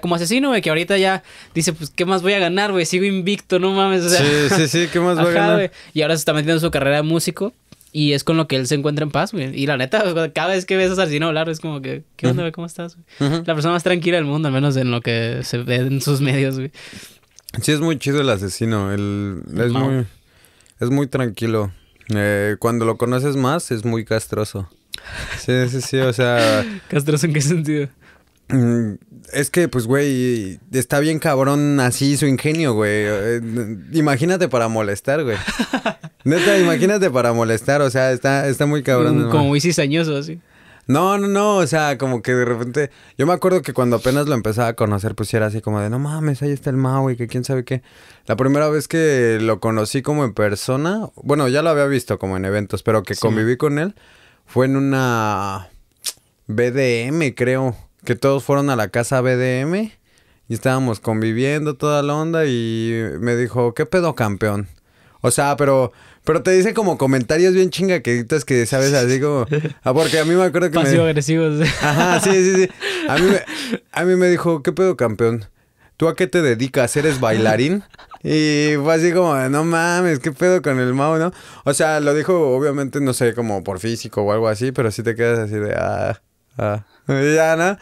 como asesino, güey, que ahorita ya dice, pues, ¿qué más voy a ganar, güey? Sigo invicto, no mames. O sea, sí, sí, sí, ¿qué más voy a ganar? Y ahora se está metiendo en su carrera de músico. Y es con lo que él se encuentra en paz, güey. Y la neta, cada vez que ves a asesino hablar, es como que, ¿qué onda, güey? ¿Cómo estás? La persona más tranquila del mundo, al menos en lo que se ve en sus medios, güey. Sí, es muy chido el asesino. él es, muy, es muy tranquilo. Eh, cuando lo conoces más, es muy castroso. Sí, sí, sí, o sea... ¿Castroso en qué sentido? Mm, es que, pues, güey, está bien cabrón así su ingenio, güey. Eh, imagínate para molestar, güey. Neta, imagínate para molestar, o sea, está, muy cabrón. Mm, como muy cizañoso, así. No, no, no, o sea, como que de repente. Yo me acuerdo que cuando apenas lo empezaba a conocer, pues era así como de, no mames, ahí está el y que quién sabe qué. La primera vez que lo conocí como en persona, bueno, ya lo había visto como en eventos, pero que conviví con él, fue en una BDM, creo que todos fueron a la casa BDM y estábamos conviviendo toda la onda y me dijo, ¿qué pedo campeón? O sea, pero, pero te dice como comentarios bien chinga que sabes así como. Ah, porque a mí me acuerdo que. Pasivo agresivos. Ajá, sí, sí, sí. A mí, me, a mí me dijo, ¿qué pedo, campeón? ¿Tú a qué te dedicas? ¿Eres bailarín? Y fue así como, no mames, ¿qué pedo con el Mau, no? O sea, lo dijo, obviamente, no sé, como por físico o algo así, pero sí te quedas así de, ah, ah. ya, ¿no?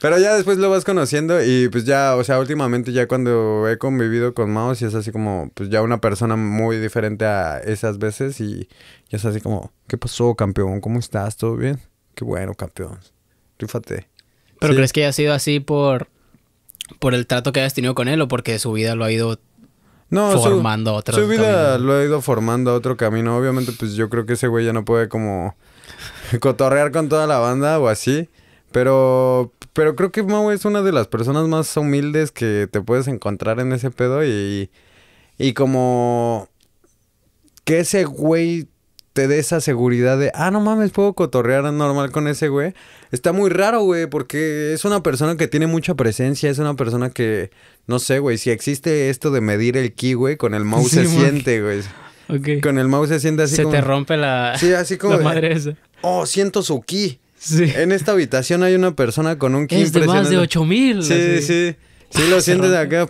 Pero ya después lo vas conociendo y pues ya, o sea, últimamente ya cuando he convivido con Maus ...y es así como, pues ya una persona muy diferente a esas veces y ya es así como, ¿qué pasó, campeón? ¿Cómo estás? ¿Todo bien? Qué bueno, campeón. Rífate. ¿Pero crees que haya sido así por, por el trato que hayas tenido con él o porque su vida lo ha ido formando su, otro Su vida lo ha ido formando otro camino. Obviamente, pues yo creo que ese güey ya no puede como cotorrear con toda la banda o así. Pero, pero creo que Mau es una de las personas más humildes que te puedes encontrar en ese pedo y, como que ese güey te dé esa seguridad de, ah, no mames, puedo cotorrear normal con ese güey. Está muy raro, güey, porque es una persona que tiene mucha presencia, es una persona que, no sé, güey, si existe esto de medir el ki, güey, con el mouse se siente, güey. Con el mouse se siente así. Se te rompe la... Sí, así como... madre Oh, siento su ki. En esta habitación hay una persona con un ki Es de más de 8000. Sí, sí. Sí, lo sientes de acá.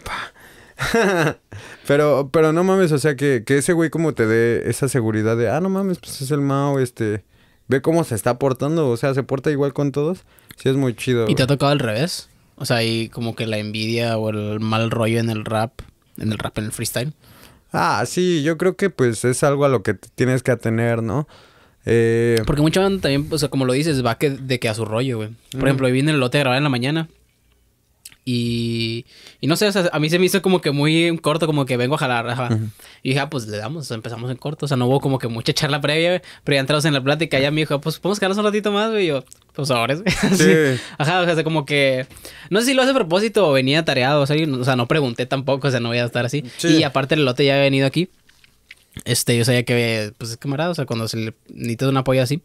pero, pero no mames, o sea, que, ese güey como te dé esa seguridad de, ah, no mames, pues es el Mao, este, ve cómo se está portando, o sea, se porta igual con todos. Sí, es muy chido. ¿Y te ha tocado al revés? O sea, hay como que la envidia o el mal rollo en el rap, en el rap, en el freestyle. Ah, sí, yo creo que pues es algo a lo que tienes que atener, ¿no? Eh, Porque mucha banda también, o sea, como lo dices, va que, de que a su rollo, güey. Por ejemplo, ahí viene el lote a grabar en la mañana. Y, y no sé, a mí se me hizo como que muy corto, como que vengo a jalar. Y dije, ah, pues le damos, empezamos en corto. O sea, no hubo como que mucha charla previa, pero ya entrados en la plática. Ya me dijo, pues podemos quedarnos un ratito más, güey. Y yo, pues ahora, Sí. Ajá, o sea, como que. No sé si lo hace a propósito o venía tareado, o sea, o sea no pregunté tampoco, o sea, no voy a estar así. Y aparte el lote ya ha venido aquí. Este, yo sabía que, pues es camarada, o sea, cuando se le necesita un apoyo así.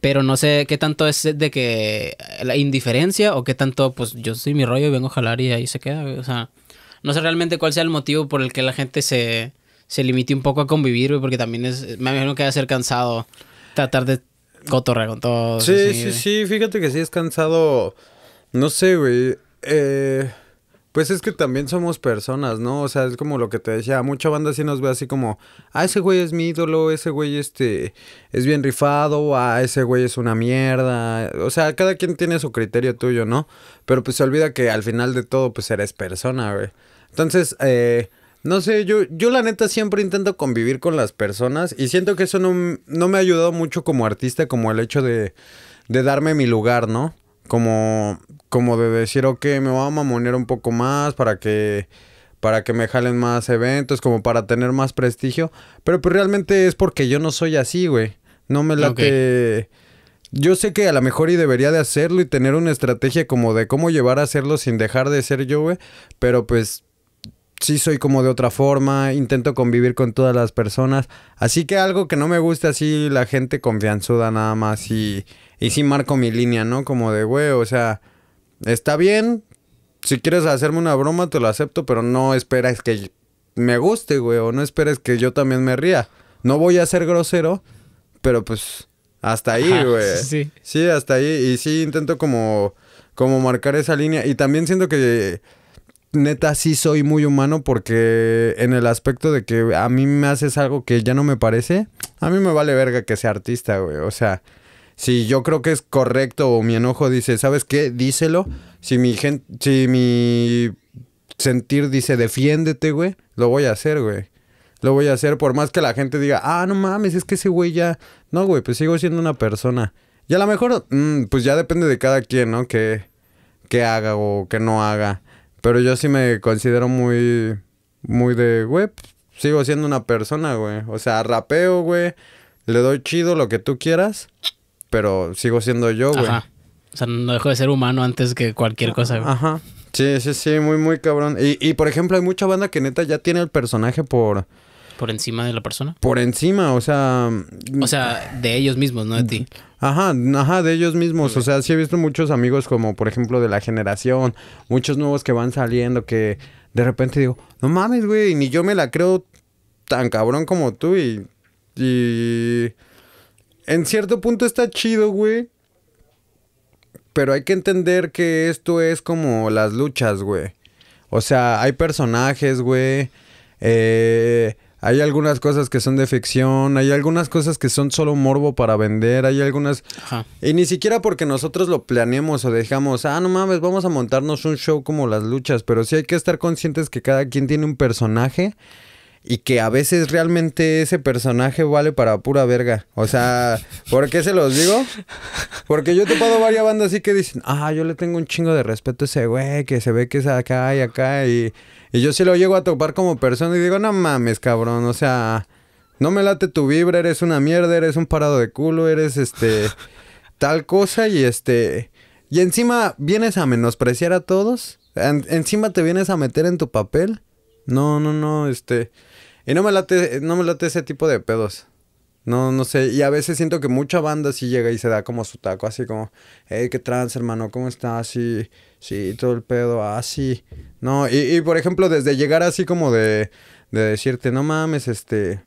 Pero no sé qué tanto es de que la indiferencia o qué tanto, pues yo soy mi rollo y vengo a jalar y ahí se queda. O sea, no sé realmente cuál sea el motivo por el que la gente se, se limite un poco a convivir, güey, porque también es, me imagino que va a ser cansado tratar de cotorrear con todo. Sí, sí, sí, fíjate que sí es cansado. No sé, güey. Eh. Pues es que también somos personas, ¿no? O sea, es como lo que te decía, mucha banda sí nos ve así como, ah, ese güey es mi ídolo, ese güey este es bien rifado, ah, ese güey es una mierda. O sea, cada quien tiene su criterio tuyo, ¿no? Pero pues se olvida que al final de todo, pues eres persona, güey. Entonces, eh, no sé, yo, yo la neta siempre intento convivir con las personas y siento que eso no, no me ha ayudado mucho como artista, como el hecho de, de darme mi lugar, ¿no? como, como de decir, ok, me voy a mamonear un poco más para que, para que me jalen más eventos, como para tener más prestigio. Pero pues realmente es porque yo no soy así, güey. No me la que... Yo sé que a lo mejor y debería de hacerlo y tener una estrategia como de cómo llevar a hacerlo sin dejar de ser yo, güey. Pero pues sí soy como de otra forma, intento convivir con todas las personas. Así que algo que no me gusta así, la gente confianzuda nada más y, y sí marco mi línea, ¿no? Como de, güey, o sea, está bien, si quieres hacerme una broma te lo acepto, pero no esperes que me guste, güey, o no esperes que yo también me ría. No voy a ser grosero, pero pues hasta ahí, güey. Sí. sí, hasta ahí. Y sí intento como, como marcar esa línea. Y también siento que neta sí soy muy humano porque en el aspecto de que a mí me haces algo que ya no me parece, a mí me vale verga que sea artista, güey. O sea, si yo creo que es correcto o mi enojo dice, ¿sabes qué? Díselo. Si mi gente, si mi sentir dice, defiéndete, güey, lo voy a hacer, güey. Lo voy a hacer por más que la gente diga, ah, no mames, es que ese güey ya... No, güey, pues sigo siendo una persona. Y a lo mejor, mm, pues ya depende de cada quien, ¿no? que haga o que no haga. Pero yo sí me considero muy, muy de, web sigo siendo una persona, güey. O sea, rapeo, güey. Le doy chido lo que tú quieras, pero sigo siendo yo, güey. O sea, no dejo de ser humano antes que cualquier cosa, güey. Ajá. Sí, sí, sí, muy, muy cabrón. Y, y por ejemplo, hay mucha banda que neta ya tiene el personaje por ¿Por encima de la persona? Por encima, o sea... Mm, o sea, de ellos mismos, no de ti. Ajá, ajá, de ellos mismos. O sea, sí he visto muchos amigos como, por ejemplo, de la generación, muchos nuevos que van saliendo que de repente digo, no mames, güey, ni yo me la creo tan cabrón como tú y... Y... En cierto punto está chido, güey. Pero hay que entender que esto es como las luchas, güey. O sea, hay personajes, güey. Eh, hay algunas cosas que son de ficción, hay algunas cosas que son solo morbo para vender, hay algunas... Y ni siquiera porque nosotros lo planeemos o dejamos, ah, no mames, vamos a montarnos un show como las luchas, pero sí hay que estar conscientes que cada quien tiene un personaje y que a veces realmente ese personaje vale para pura verga. O sea, ¿por qué se los digo? Porque yo he topado varias bandas así que dicen, ah, yo le tengo un chingo de respeto a ese güey, que se ve que es acá y acá, y, yo sí lo llego a topar como persona y digo, no mames, cabrón, o sea, no me late tu vibra, eres una mierda, eres un parado de culo, eres este, tal cosa y este... Y encima vienes a menospreciar a todos. encima te vienes a meter en tu papel. No, no, no, este. Y no me late, no me late ese tipo de pedos. No, no sé. Y a veces siento que mucha banda sí llega y se da como su taco, así como, hey, qué trans, hermano, ¿cómo estás? Sí, sí, todo el pedo, así. Ah, no, y, y, por ejemplo, desde llegar así como de, de decirte, no mames, este,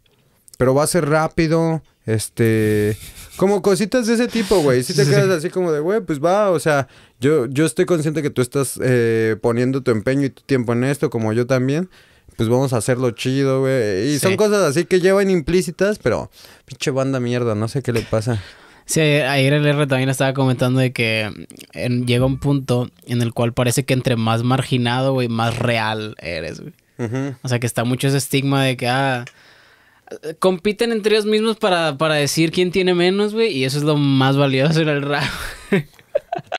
pero va a ser rápido, este, como cositas de ese tipo, güey. Si te quedas así como de, güey, pues va, o sea, yo, yo estoy consciente que tú estás eh, poniendo tu empeño y tu tiempo en esto, como yo también. Pues vamos a hacerlo chido, güey. Y son cosas así que llevan implícitas, pero pinche banda mierda, no sé qué le pasa. Sí, ayer el R también estaba comentando de que llega un punto en el cual parece que entre más marginado, güey, más real eres, güey. O sea, que está mucho ese estigma de que, ah, compiten entre ellos mismos para, para decir quién tiene menos, güey. Y eso es lo más valioso en el rap.